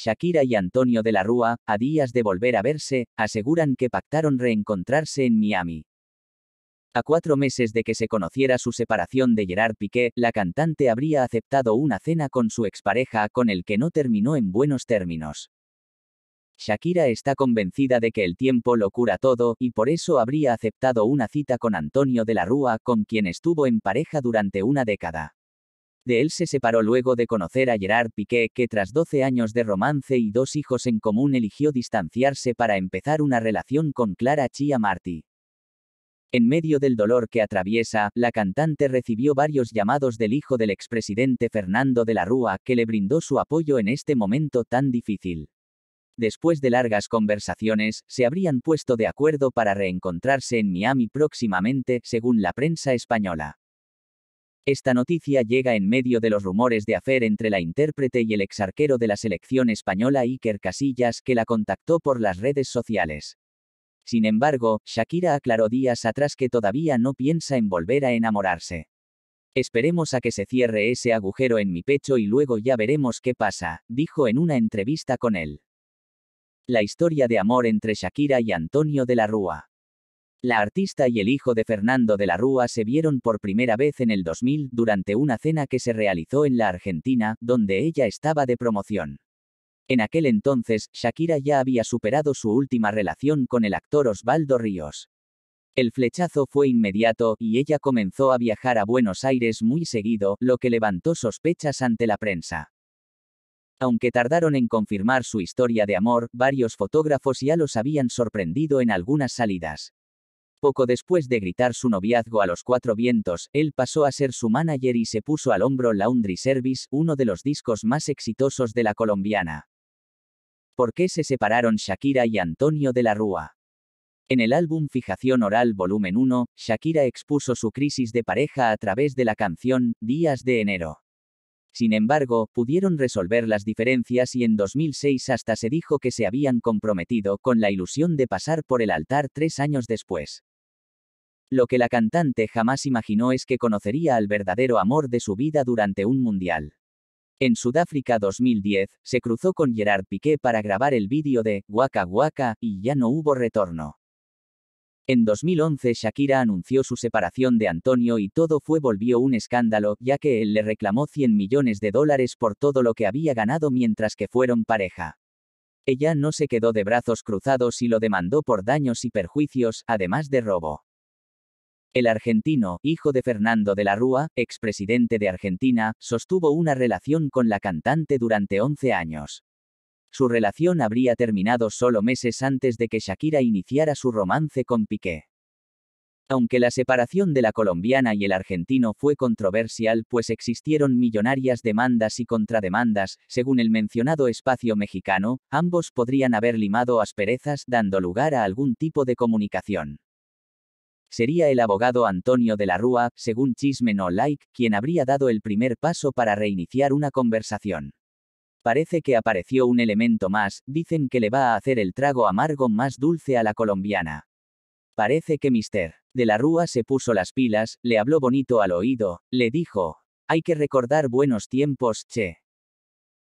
Shakira y Antonio de la Rúa, a días de volver a verse, aseguran que pactaron reencontrarse en Miami. A cuatro meses de que se conociera su separación de Gerard Piqué, la cantante habría aceptado una cena con su expareja con el que no terminó en buenos términos. Shakira está convencida de que el tiempo lo cura todo, y por eso habría aceptado una cita con Antonio de la Rúa, con quien estuvo en pareja durante una década. De él se separó luego de conocer a Gerard Piqué, que tras 12 años de romance y dos hijos en común eligió distanciarse para empezar una relación con Clara Chia Marty. En medio del dolor que atraviesa, la cantante recibió varios llamados del hijo del expresidente Fernando de la Rúa, que le brindó su apoyo en este momento tan difícil. Después de largas conversaciones, se habrían puesto de acuerdo para reencontrarse en Miami próximamente, según la prensa española. Esta noticia llega en medio de los rumores de afer entre la intérprete y el exarquero de la selección española Iker Casillas que la contactó por las redes sociales. Sin embargo, Shakira aclaró días atrás que todavía no piensa en volver a enamorarse. Esperemos a que se cierre ese agujero en mi pecho y luego ya veremos qué pasa, dijo en una entrevista con él. La historia de amor entre Shakira y Antonio de la Rúa. La artista y el hijo de Fernando de la Rúa se vieron por primera vez en el 2000 durante una cena que se realizó en la Argentina, donde ella estaba de promoción. En aquel entonces, Shakira ya había superado su última relación con el actor Osvaldo Ríos. El flechazo fue inmediato, y ella comenzó a viajar a Buenos Aires muy seguido, lo que levantó sospechas ante la prensa. Aunque tardaron en confirmar su historia de amor, varios fotógrafos ya los habían sorprendido en algunas salidas. Poco después de gritar su noviazgo a los cuatro vientos, él pasó a ser su manager y se puso al hombro Laundry Service, uno de los discos más exitosos de la colombiana. ¿Por qué se separaron Shakira y Antonio de la Rúa? En el álbum Fijación Oral Volumen 1, Shakira expuso su crisis de pareja a través de la canción Días de Enero. Sin embargo, pudieron resolver las diferencias y en 2006 hasta se dijo que se habían comprometido con la ilusión de pasar por el altar tres años después. Lo que la cantante jamás imaginó es que conocería al verdadero amor de su vida durante un mundial. En Sudáfrica 2010, se cruzó con Gerard Piqué para grabar el vídeo de Waka Waka y ya no hubo retorno. En 2011 Shakira anunció su separación de Antonio y todo fue volvió un escándalo, ya que él le reclamó 100 millones de dólares por todo lo que había ganado mientras que fueron pareja. Ella no se quedó de brazos cruzados y lo demandó por daños y perjuicios, además de robo. El argentino, hijo de Fernando de la Rúa, expresidente de Argentina, sostuvo una relación con la cantante durante 11 años. Su relación habría terminado solo meses antes de que Shakira iniciara su romance con Piqué. Aunque la separación de la colombiana y el argentino fue controversial, pues existieron millonarias demandas y contrademandas, según el mencionado espacio mexicano, ambos podrían haber limado asperezas dando lugar a algún tipo de comunicación sería el abogado Antonio de la Rúa, según Chisme No Like, quien habría dado el primer paso para reiniciar una conversación. Parece que apareció un elemento más, dicen que le va a hacer el trago amargo más dulce a la colombiana. Parece que Mister. De la Rúa se puso las pilas, le habló bonito al oído, le dijo, hay que recordar buenos tiempos, che.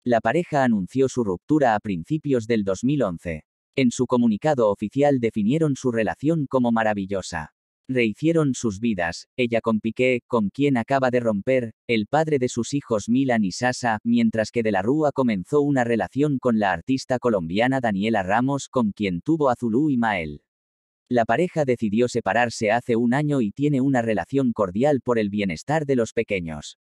La pareja anunció su ruptura a principios del 2011. En su comunicado oficial definieron su relación como maravillosa rehicieron sus vidas, ella con Piqué, con quien acaba de romper, el padre de sus hijos Milan y Sasa, mientras que De la Rúa comenzó una relación con la artista colombiana Daniela Ramos con quien tuvo a Zulu y Mael. La pareja decidió separarse hace un año y tiene una relación cordial por el bienestar de los pequeños.